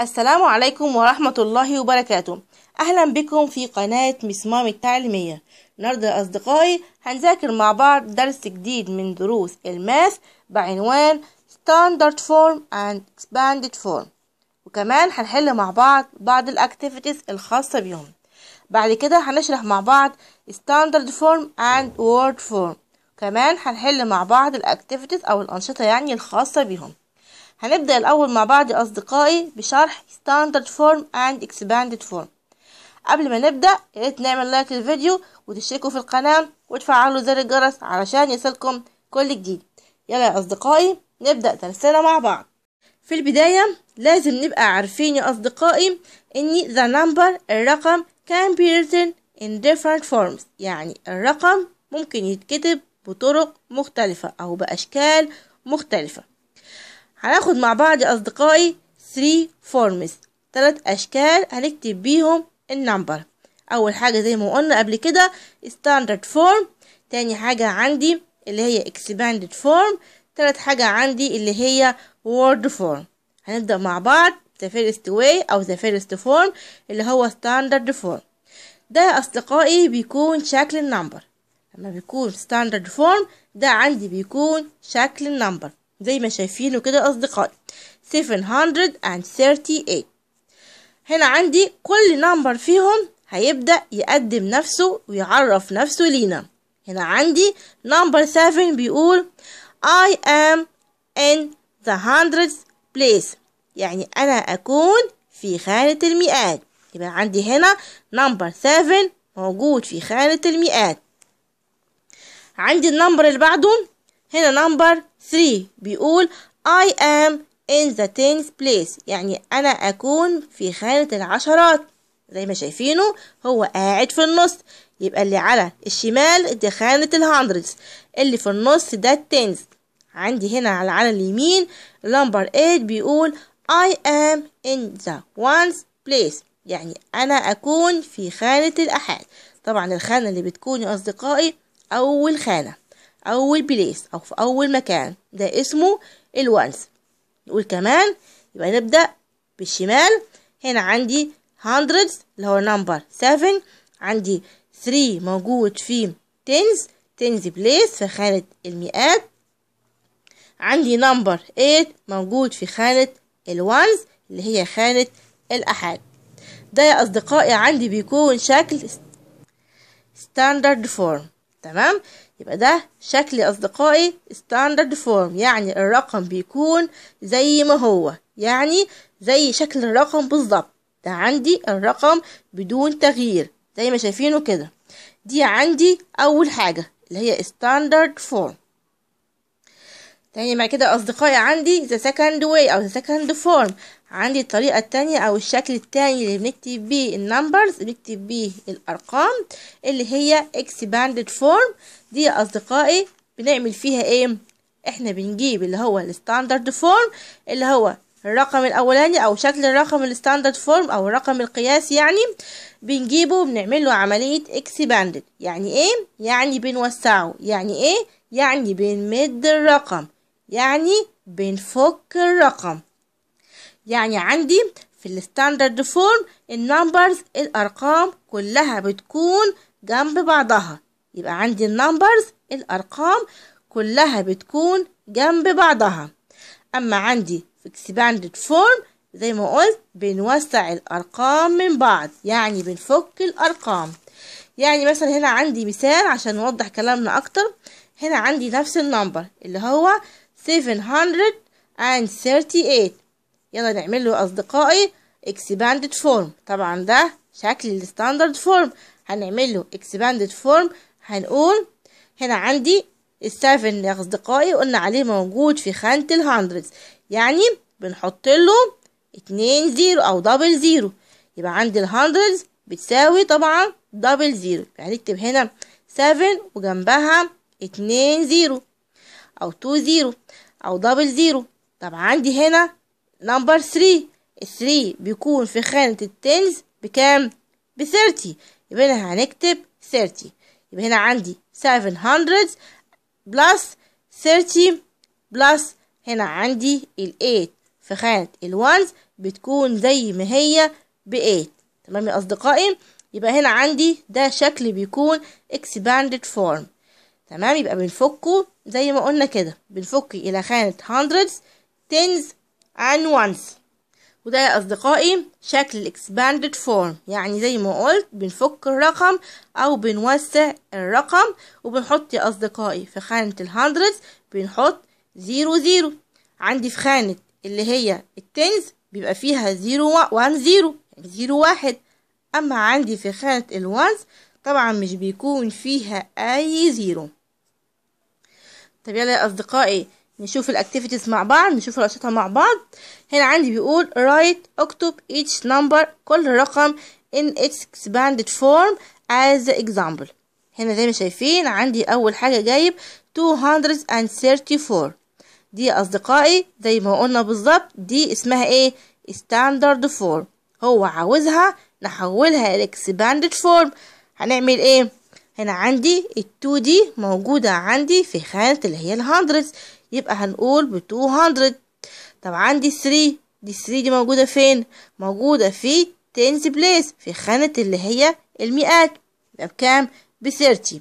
السلام عليكم ورحمة الله وبركاته أهلا بكم في قناة مسمام التعليمية النهاردة يا أصدقائي هنذاكر مع بعض درس جديد من دروس الماث بعنوان Standard Form and Expanded Form وكمان هنحل مع بعض بعض الأكتيفيتيز الخاصة بيهم بعد كده هنشرح مع بعض Standard Form and Word Form كمان هنحل مع بعض الأكتيفيتيز أو الأنشطة يعني الخاصة بيهم هنبدأ الأول مع بعض يا أصدقائي بشرح Standard Form and Expanded Form قبل ما نبدأ يا ريت نعمل لايك للفيديو وتشتركوا في القناة وتفعلوا زر الجرس علشان يصلكم كل جديد يلا يا أصدقائي نبدأ درسنا مع بعض في البداية لازم نبقى عارفين يا أصدقائي إن the number الرقم can be written in different forms يعني الرقم ممكن يتكتب بطرق مختلفة أو بأشكال مختلفة هناخد مع بعض يا أصدقائي ثري forms تلات أشكال هنكتب بيهم النمبر أول حاجة زي ما قلنا قبل كده standard form تاني حاجة عندي اللي هي expanded form تالت حاجة عندي اللي هي word form هنبدأ مع بعض the first way أو the first form اللي هو standard form ده يا أصدقائي بيكون شكل النمبر لما بيكون standard form ده عندي بيكون شكل النمبر زي ما شايفينه كده أصدقائي 738 هنا عندي كل نمبر فيهم هيبدأ يقدم نفسه ويعرف نفسه لينا هنا عندي نمبر 7 بيقول I am in the hundredth place يعني أنا أكون في خانة المئات يبقى عندي هنا نمبر 7 موجود في خانة المئات عندي النمبر اللي بعده هنا number three بيقول I am in the tens place يعني أنا أكون في خانة العشرات زي ما شايفينه هو قاعد في النص يبقى اللي على الشمال دي خانة الهندردز اللي في النص ده التنز عندي هنا على على اليمين number eight بيقول I am in the ones place يعني أنا أكون في خانة الأحاد طبعا الخانة اللي بتكون يا أصدقائي أول خانة أول بليس أو في أول مكان ده اسمه الوانس نقول كمان يبقى نبدأ بالشمال هنا عندي hundreds اللي هو نمبر 7 عندي 3 موجود في تنز تنز بليس في خانة المئات عندي نمبر 8 موجود في خانة الوانز اللي هي خانة الأحاد ده يا أصدقائي عندي بيكون شكل ستاندرد فورم تمام يبقى ده شكل أصدقائي ستاندرد فورم يعني الرقم بيكون زي ما هو يعني زي شكل الرقم بالظبط ده عندي الرقم بدون تغيير زي ما شايفينه كده دي عندي أول حاجة اللي هي ستاندرد فورم تاني مع كده أصدقائي عندي the second way أو the second form عندي الطريقة التانية أو الشكل التاني اللي بنكتب بيه النمبرز بنكتب بيه الأرقام اللي هي expanded form دي يا أصدقائي بنعمل فيها إيه؟ إحنا بنجيب اللي هو الستاندرد فورم اللي هو الرقم الأولاني أو شكل الرقم الستاندرد فورم أو الرقم القياسي يعني بنجيبه بنعمل له عملية expanded يعني إيه؟ يعني بنوسعه يعني إيه؟ يعني بنمد الرقم يعني بنفك الرقم يعني عندي في الستاندرد فورم النمبرز الأرقام كلها بتكون جنب بعضها يبقى عندي النمبرز الأرقام كلها بتكون جنب بعضها أما عندي في expanded فورم زي ما قلت بنوسع الأرقام من بعض يعني بنفك الأرقام يعني مثلا هنا عندي مثال عشان نوضح كلامنا أكتر هنا عندي نفس النمبر اللي هو 738 يلا نعمل له اصدقائي expanded form طبعا ده شكل الستاندرد فورم هنعمل له expanded form هنقول هنا عندي السفن يا اصدقائي قلنا عليه موجود في خانة الهندرز يعني بنحط له اتنين زيرو او دبل زيرو يبقى عندي الهندرز بتساوي طبعا دبل زيرو يعني اكتب هنا سفن وجنبها اتنين زيرو او تو زيرو او دبل زيرو طب عندي هنا نمبر 3 3 بيكون في خانة التنز بكام ب 30 يبقى هنا هنكتب 30 يبقى هنا عندي 700 بلس 30 بلس هنا عندي ال 8 في خانة ال 1 بتكون زي ما هي ب 8 تمام يا أصدقائي يبقى هنا عندي ده شكل بيكون expanded form تمام يبقى بنفكه زي ما قلنا كده بنفك إلى خانة hundreds tens and ones وده يا أصدقائي شكل expanded form يعني زي ما قلت بنفك الرقم أو بنوسع الرقم وبنحط يا أصدقائي في خانة ال hundreds بنحط زيرو زيرو عندي في خانة اللي هي tens بيبقى فيها زيرو وان زيرو يعني زيرو واحد أما عندي في خانة ال ones طبعا مش بيكون فيها أي زيرو طب يلا يا أصدقائي نشوف الاكتيفيتيز مع بعض نشوف الأنشطة مع بعض هنا عندي بيقول write اكتب each number كل رقم in its expanded form as example هنا زي ما شايفين عندي أول حاجة جايب 234 دي أصدقائي زي ما قلنا بالظبط دي اسمها ايه standard form هو عاوزها نحولها ل expanded form هنعمل ايه هنا عندي ال 2 دي موجودة عندي في خانة اللي هي الهندرز يبقى هنقول ب 200 طب عندي 3 دي 3 دي موجودة فين موجودة في تينز بليس في خانة اللي هي المئات يبقى بكام ب 30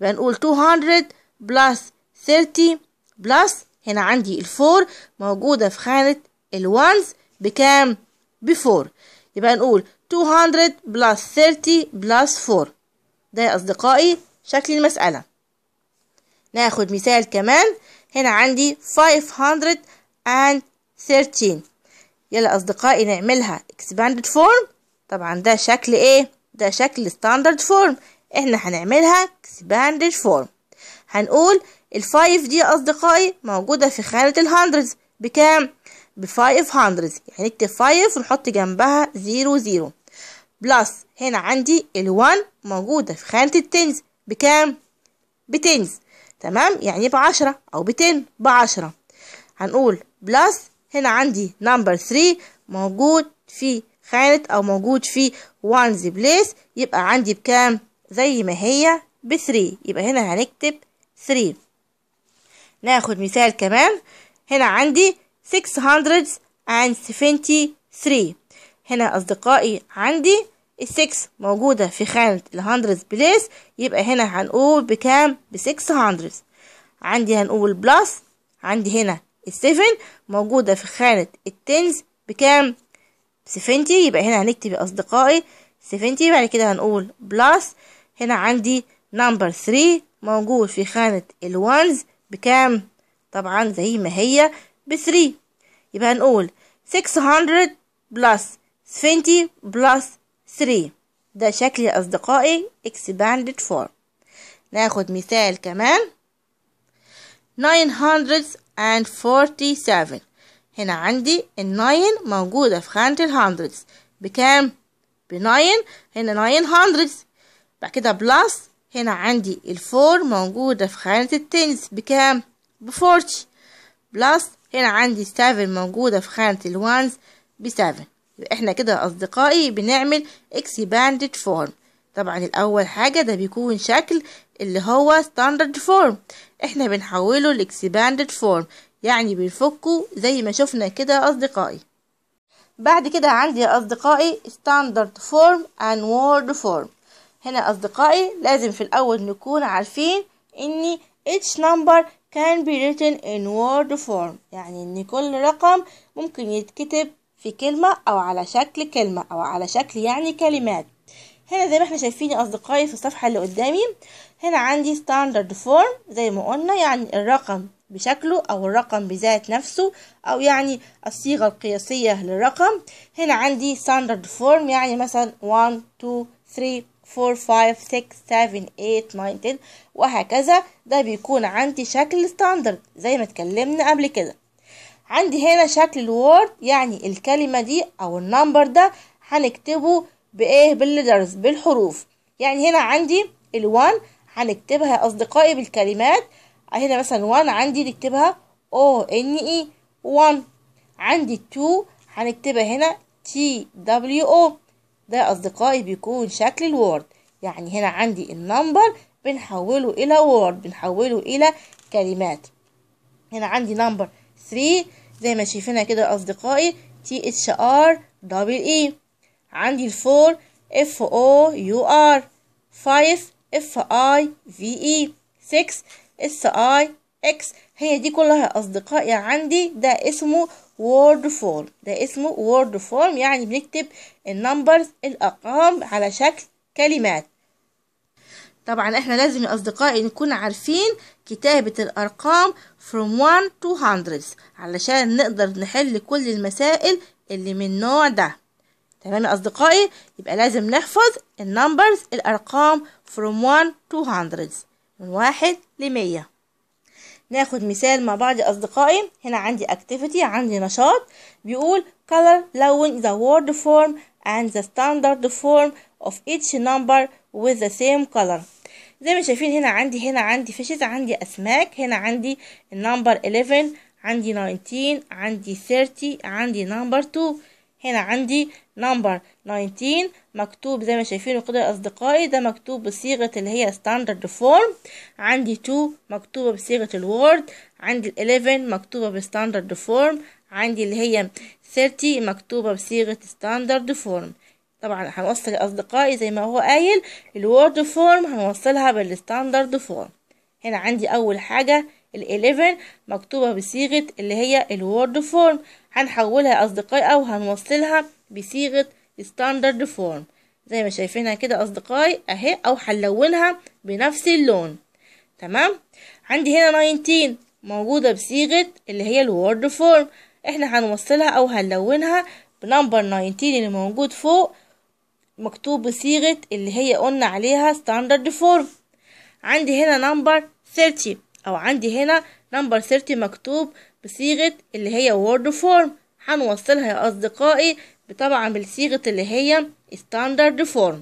يبقى نقول 200 بلس 30 بلس هنا عندي 4 موجودة في خانة 1 بكام 4 يبقى نقول 200 بلس 30 بلس 4 ده يا أصدقائي شكل المسألة ناخد مثال كمان هنا عندي 513 يلا أصدقائي نعملها expanded form طبعا ده شكل إيه؟ ده شكل standard form إحنا هنعملها expanded form هنقول ال 5 دي أصدقائي موجودة في خانة ال hundreds بكام؟ ب 500 يعني نكتب 5 ونحط جنبها زيرو زيرو بلس هنا عندي ال 1 موجودة في خانة 10 بكام؟ 10 تمام يعني بعشرة أو بتن بعشرة هنقول بلس هنا عندي نمبر ثري موجود في خانة أو موجود في وانز بليس يبقى عندي بكام زي ما هي بثري يبقى هنا هنكتب ثري ناخد مثال كمان هنا عندي ثري هنا أصدقائي عندي السكس موجودة في خانة الهندرز بليس يبقى هنا هنقول بكام بسكس هندرز عندي هنقول بلس عندي هنا السيفن موجودة في خانة التنز بكام بسفنتي يبقى هنا هنكتب يا أصدقائي سفنتي بعد كده هنقول بلس هنا عندي نمبر ثري موجود في خانة الوانز بكام طبعا زي ما هي بثري يبقى هنقول سكس هندرد بلس 20 بلس 3 ده شكل أصدقائي expanded form ناخد مثال كمان 947 هنا عندي الناين موجودة في خانة الهندردز بكام؟ بناين هنا ناين هندردز بعد كده بلس هنا عندي الفور موجودة في خانة التنس بكام؟ بفورتي بلس هنا عندي 7 موجودة في خانة الوانز بسفن احنا كده اصدقائي بنعمل expanded form طبعا الاول حاجة ده بيكون شكل اللي هو standard form احنا بنحوله expanded form يعني بنفكه زي ما شفنا كده اصدقائي بعد كده عندي يا اصدقائي standard form and word form هنا اصدقائي لازم في الاول نكون عارفين ان each number can be written in word form يعني ان كل رقم ممكن يتكتب في كلمة أو على شكل كلمة أو على شكل يعني كلمات هنا زي ما احنا شايفين يا أصدقائي في الصفحة اللي قدامي هنا عندي standard form زي ما قلنا يعني الرقم بشكله أو الرقم بذات نفسه أو يعني الصيغة القياسية للرقم هنا عندي standard form يعني مثلا 1 2 3 4 5 6 7 8 9 10 وهكذا ده بيكون عندي شكل ستاندرد زي ما اتكلمنا قبل كده عندي هنا شكل الوورد يعني الكلمة دي أو النمبر ده هنكتبه بإيه بالليدرز بالحروف يعني هنا عندي الوان هنكتبها يا أصدقائي بالكلمات هنا مثلا وان عندي نكتبها O N E وان عندي تو هنكتبها هنا T W O ده يا أصدقائي بيكون شكل الوورد يعني هنا عندي النمبر بنحوله إلى وورد بنحوله إلى كلمات هنا عندي نمبر 3 زي ما شايفينها كده أصدقائي تي اتش ار دبل اي عندي 4 اف او يو ار 5 اف اي في اي 6 اس اي اكس هي دي كلها أصدقائي عندي ده اسمه وورد فورم ده اسمه وورد فورم يعني بنكتب النمبرز الأرقام على شكل كلمات طبعا احنا لازم يا اصدقائي نكون عارفين كتابة الارقام from 1 to hundreds علشان نقدر نحل كل المسائل اللي من نوع ده تمام يا اصدقائي يبقى لازم نحفظ النمبرز الارقام from 1 to hundreds من واحد لمية ناخد مثال مع بعض يا اصدقائي هنا عندي activity عندي نشاط بيقول color لون the word form and the standard form of each number with the same color زي ما شايفين هنا عندي هنا عندي فيشز عندي أسماك هنا عندي النمبر 11 عندي 19 عندي 30 عندي نمبر 2 هنا عندي نمبر 19 مكتوب زي ما شايفين وقدر يا أصدقائي ده مكتوب بصيغة اللي هي ستاندرد فورم عندي 2 مكتوبة بصيغة الوورد عندي 11 مكتوبة بستاندرد فورم عندي اللي هي 30 مكتوبة بصيغة ستاندرد فورم طبعا هنوصل لأصدقائي زي ما هو قايل الوورد فورم هنوصلها بالستاندرد فورم هنا عندي أول حاجة ال11 مكتوبة بصيغة اللي هي الوورد فورم هنحولها أصدقائي أو هنوصلها بصيغة ستاندرد فورم زي ما شايفينها كده أصدقائي أهي أو هنلونها بنفس اللون تمام عندي هنا 19 موجودة بصيغة اللي هي الوورد فورم احنا هنوصلها أو هنلونها بنمبر 19 اللي موجود فوق مكتوب بصيغة اللي هي قلنا عليها standard form عندي هنا number 30 أو عندي هنا number 30 مكتوب بصيغة اللي هي word form هنوصلها يا أصدقائي طبعا بالصيغة اللي هي standard form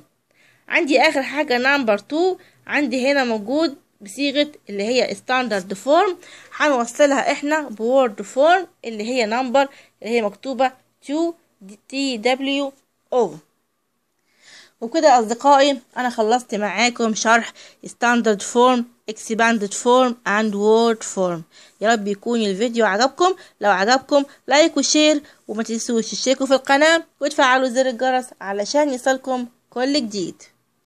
عندي آخر حاجة number 2 عندي هنا موجود بصيغة اللي هي standard form هنوصلها احنا بورد form اللي هي number اللي هي مكتوبة 2 تي دبليو او وكده يا اصدقائي انا خلصت معاكم شرح ستاندرد فورم اكسباندد فورم اند وورد فورم يا رب يكون الفيديو عجبكم لو عجبكم لايك وشير وما تنسوش تشتركوا في القناه وتفعلوا زر الجرس علشان يصلكم كل جديد